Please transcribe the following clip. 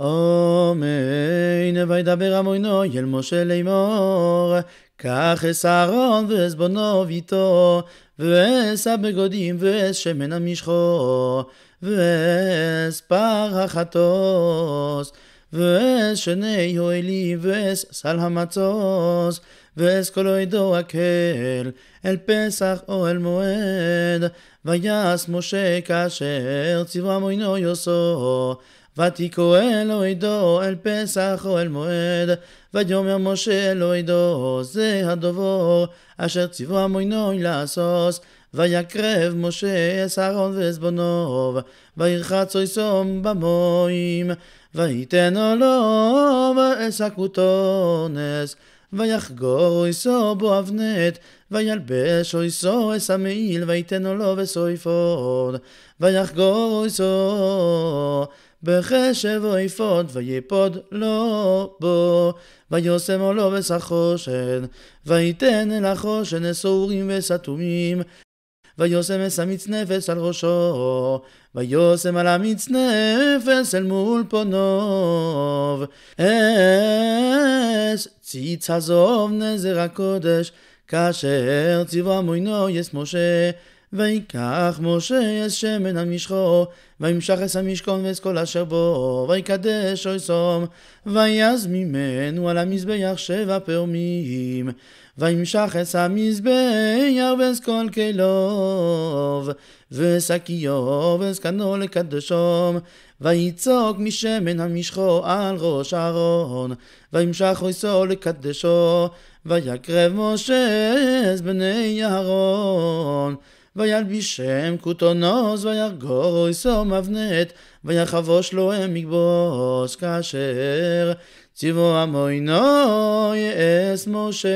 Omein וידבר המוינו אל משה לאמור, קח אס אהרון ואס בונו ואיתו, ואס הבגודים ואס שמן המשחו, ואס פרח הטוס, ואס שני אוהלים ואס סל המצוס, ואסכולו ואסקולוידו הקהל, אל פסח או אל מועד. ויעש משה כאשר ציווה מוינו יוסו. ותיקו אלו אלוהידו אל פסח או אל מועד, ויאמר משה אלו אלוהידו, זה הדבור, אשר ציווה מוינו לעשוס, ויקרב משה את אהרון ועזבונוב, וירחץ איסום במים, ויתן עולו ועסק ותונס. ויחגור איסו בו אבנט, וילבש איסו אס המעיל, ויתנו לו בסויפון, ויחגור איסו. בחשב או ויפוד לו בו, ויושמו לו בסחושן, ויתן אל החושן אסורים וסתומים, ויושם אס אמיץ נפש על ראשו, ויושם על אמיץ נפש אל מול פונוב. es zi tsazovne ze rakodesh kasher tsiva moyno yes moshe ויקח משה אס שמן על משחו, וימשך אס המשכון ואס כל אשר בו, ויקדש אוי סום, ויז ממנו על המזבח שבע פעמים, וימשך אס המזבח ואס כל כלוב, ושקיו וזקנו לקדשום, ויצוק משמן המשחו על ראש אהרון, וימשך אוי סום לקדשו, ויקרב משה אס בני אהרון. וילבישם כותונוס, וירגויסו מבנט, ויחבוש לוהם מגבוס, כאשר ציבו עמוינו יאס משה.